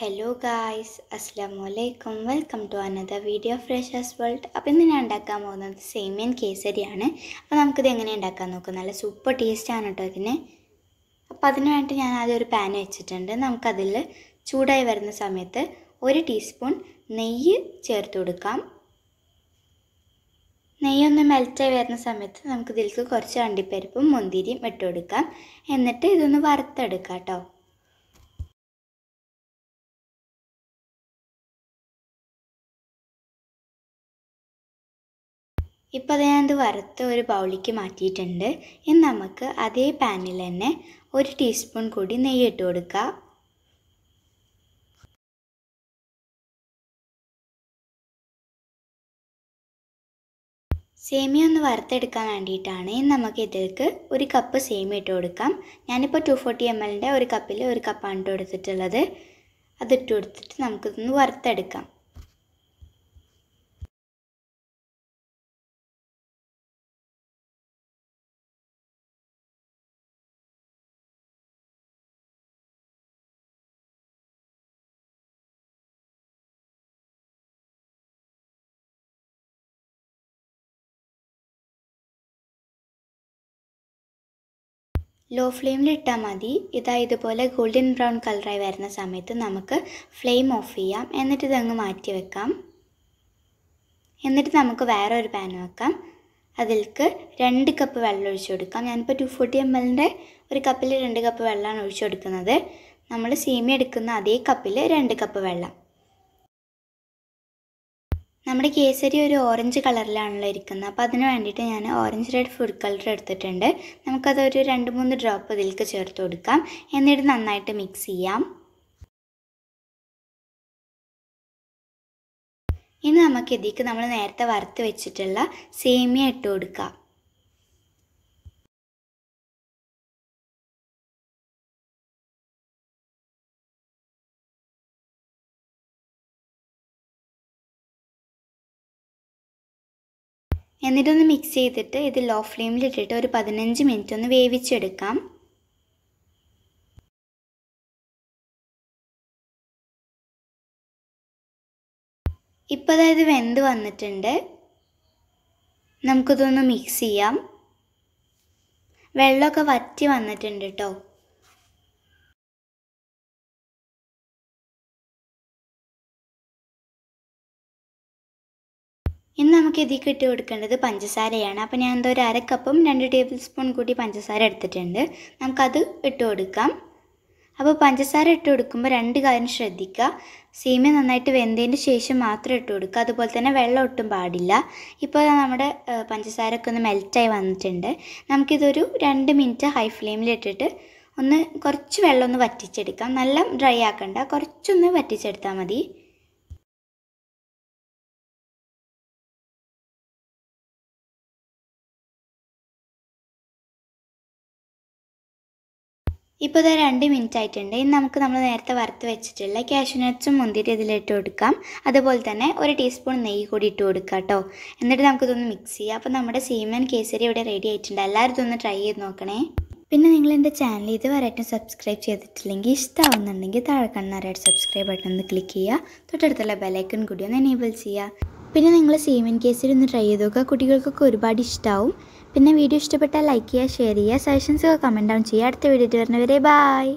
hello guys അസ്സാം വലൈക്കും welcome to another video Freshers World അപ്പോൾ ഇന്ന് ഞാൻ ഉണ്ടാക്കാൻ പോകുന്നത് സേമിയൻ കേസരിയാണ് അപ്പോൾ നമുക്കിത് എങ്ങനെ ഉണ്ടാക്കാൻ നോക്കാം നല്ല സൂപ്പർ ടേസ്റ്റാണ് കേട്ടോ ഇതിന് അപ്പോൾ അതിന് വേണ്ടി ഞാൻ ആദ്യം ഒരു പാൻ വെച്ചിട്ടുണ്ട് നമുക്കതിൽ ചൂടായി വരുന്ന സമയത്ത് ഒരു ടീസ്പൂൺ നെയ്യ് ചേർത്ത് കൊടുക്കാം നെയ്യൊന്ന് മെൽറ്റായി വരുന്ന സമയത്ത് നമുക്കിതിലേക്ക് കുറച്ച് അണ്ടിപ്പരിപ്പും മുന്തിരിയും ഇട്ട് കൊടുക്കാം എന്നിട്ട് ഇതൊന്ന് വറുത്തെടുക്കാം കേട്ടോ ഇപ്പോൾ അത് ഞാനത് വറുത്ത് ഒരു ബൗളിക്ക് മാറ്റിയിട്ടുണ്ട് ഇനി നമുക്ക് അതേ പാനിൽ തന്നെ ഒരു ടീസ്പൂൺ കൂടി നെയ്യ് ഇട്ട് കൊടുക്കുക സേമിയ ഒന്ന് വറുത്തെടുക്കാൻ വേണ്ടിയിട്ടാണ് ഇനി നമുക്ക് ഇതിലേക്ക് ഒരു കപ്പ് സേമിയ ഇട്ട് കൊടുക്കാം ഞാനിപ്പോൾ ടു ഫോർട്ടി എം എല്ലിൻ്റെ ഒരു കപ്പിൽ ഒരു കപ്പാണ് ഇട്ട് കൊടുത്തിട്ടുള്ളത് അതിട്ട് കൊടുത്തിട്ട് നമുക്കിതൊന്ന് വറുത്തെടുക്കാം ലോ ഫ്ലെയിമിൽ ഇട്ടാൽ മതി ഇതാ ഇതുപോലെ ഗോൾഡൻ ബ്രൗൺ കളറായി വരുന്ന സമയത്ത് നമുക്ക് ഫ്ലെയിം ഓഫ് ചെയ്യാം എന്നിട്ട് ഇതങ്ങ് മാറ്റി വെക്കാം എന്നിട്ട് നമുക്ക് വേറെ ഒരു പാൻ വെക്കാം അതിൽക്ക് രണ്ട് കപ്പ് വെള്ളം ഒഴിച്ചു കൊടുക്കാം ഞാനിപ്പോൾ ടു ഫോർട്ടി എം എല്ലിൻ്റെ ഒരു കപ്പിൽ രണ്ട് കപ്പ് വെള്ളമാണ് ഒഴിച്ചു കൊടുക്കുന്നത് നമ്മൾ സീമി എടുക്കുന്ന അതേ കപ്പിൽ രണ്ട് കപ്പ് വെള്ളം നമ്മുടെ കേസരി ഒരു ഓറഞ്ച് കളറിലാണല്ലോ ഇരിക്കുന്നത് അപ്പോൾ അതിന് വേണ്ടിയിട്ട് ഞാൻ ഓറഞ്ച് റെഡ് ഫുഡ് കളർ എടുത്തിട്ടുണ്ട് നമുക്കതൊരു രണ്ട് മൂന്ന് ഡ്രോപ്പ് ഇതിലേക്ക് ചേർത്ത് കൊടുക്കാം എന്നിട്ട് നന്നായിട്ട് മിക്സ് ചെയ്യാം ഇനി നമുക്ക് നമ്മൾ നേരത്തെ വറുത്ത് വെച്ചിട്ടുള്ള സേമിയ ഇട്ട് കൊടുക്കാം എന്നിട്ടൊന്ന് മിക്സ് ചെയ്തിട്ട് ഇത് ലോ ഫ്ലെയിമിൽ ഇട്ടിട്ട് ഒരു പതിനഞ്ച് മിനിറ്റ് ഒന്ന് വേവിച്ചെടുക്കാം ഇപ്പോൾ അതായത് വെന്ത് വന്നിട്ടുണ്ട് നമുക്കിതൊന്ന് മിക്സ് ചെയ്യാം വെള്ളമൊക്കെ വറ്റി വന്നിട്ടുണ്ട് കേട്ടോ ഇന്ന് നമുക്ക് ഇതിൽ കിട്ടി കൊടുക്കേണ്ടത് പഞ്ചസാരയാണ് അപ്പോൾ ഞാൻ എന്തോ ഒരു അരക്കപ്പും രണ്ട് ടേബിൾ സ്പൂൺ കൂടി പഞ്ചസാര എടുത്തിട്ടുണ്ട് നമുക്കത് ഇട്ട് കൊടുക്കാം അപ്പോൾ പഞ്ചസാര ഇട്ട് കൊടുക്കുമ്പോൾ രണ്ട് കാര്യം ശ്രദ്ധിക്കുക സീമ നന്നായിട്ട് വെന്തതിന് ശേഷം മാത്രം ഇട്ട് കൊടുക്കുക അതുപോലെ തന്നെ വെള്ളം ഒട്ടും പാടില്ല ഇപ്പോൾ നമ്മുടെ പഞ്ചസാര ഒക്കെ ഒന്ന് മെൽറ്റായി വന്നിട്ടുണ്ട് നമുക്കിതൊരു രണ്ട് മിനിറ്റ് ഹൈ ഫ്ലെയിമിലിട്ടിട്ട് ഒന്ന് കുറച്ച് വെള്ളം ഒന്ന് വറ്റിച്ചെടുക്കാം നല്ല ഡ്രൈ ആക്കണ്ട കുറച്ചൊന്ന് വറ്റിച്ചെടുത്താൽ മതി ഇപ്പോൾ ഇതാ രണ്ട് മിനിറ്റ് ആയിട്ടുണ്ട് ഇനി നമുക്ക് നമ്മൾ നേരത്തെ വറുത്ത് വെച്ചിട്ടുള്ള കാഷ്യൂനട്ട്സും മുന്തിരി ഇതിലിട്ട് കൊടുക്കാം അതുപോലെ തന്നെ ഒരു ടീസ്പൂൺ നെയ്യ് കൂടി ഇട്ട് കൊടുക്കുക കേട്ടോ എന്നിട്ട് നമുക്കിതൊന്ന് മിക്സ് ചെയ്യാം അപ്പോൾ നമ്മുടെ സീമൻ കേസരി ഇവിടെ റെഡി ആയിട്ടുണ്ട് എല്ലാവരും ഇതൊന്ന് ട്രൈ ചെയ്ത് നോക്കണേ പിന്നെ നിങ്ങൾ എൻ്റെ ചാനൽ ഇതുവരെയായിട്ടും സബ്സ്ക്രൈബ് ചെയ്തിട്ടില്ലെങ്കിൽ ഇഷ്ടമാവുന്നുണ്ടെങ്കിൽ താഴെ കാണുന്ന റെഡ് സബ്സ്ക്രൈബ് ബട്ടൺ ഒന്ന് ക്ലിക്ക് ചെയ്യുക തൊട്ടടുത്തുള്ള ബെലൈക്കൺ കൂടി ഒന്ന് എനേബിൾ ചെയ്യുക പിന്നെ നിങ്ങൾ സീമൻ കേസിൽ ഒന്ന് ട്രൈ ചെയ്ത് നോക്കുക കുട്ടികൾക്കൊക്കെ ഒരുപാട് ഇഷ്ടമാവും പിന്നെ വീഡിയോ ഇഷ്ടപ്പെട്ടാൽ ലൈക്ക് ചെയ്യുക ഷെയർ ചെയ്യുക ഒക്കെ കമൻറ്റ് ഡൗൺ ചെയ്യുക അടുത്ത വീഡിയോ വരുന്നവരെ ബായ്